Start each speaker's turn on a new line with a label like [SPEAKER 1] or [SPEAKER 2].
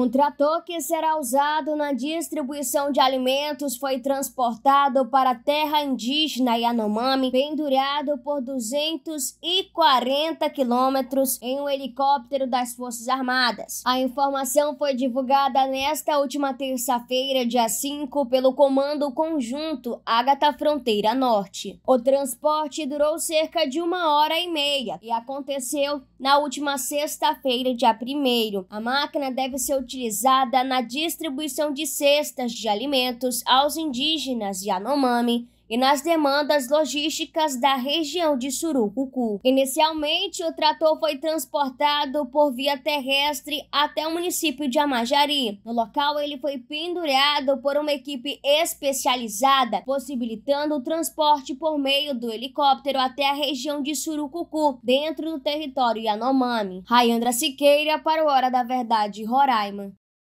[SPEAKER 1] Um trator que será usado na distribuição de alimentos foi transportado para a terra indígena Yanomami, pendurado por 240 quilômetros em um helicóptero das Forças Armadas. A informação foi divulgada nesta última terça-feira, dia 5, pelo Comando Conjunto Ágata Fronteira Norte. O transporte durou cerca de uma hora e meia e aconteceu na última sexta-feira, dia 1. A máquina deve ser utilizada na distribuição de cestas de alimentos aos indígenas Yanomami e nas demandas logísticas da região de Surucucu. Inicialmente, o trator foi transportado por via terrestre até o município de Amajari. No local, ele foi pendurado por uma equipe especializada, possibilitando o transporte por meio do helicóptero até a região de Surucucu, dentro do território Yanomami. Rayandra Siqueira para o Hora da Verdade, Roraima.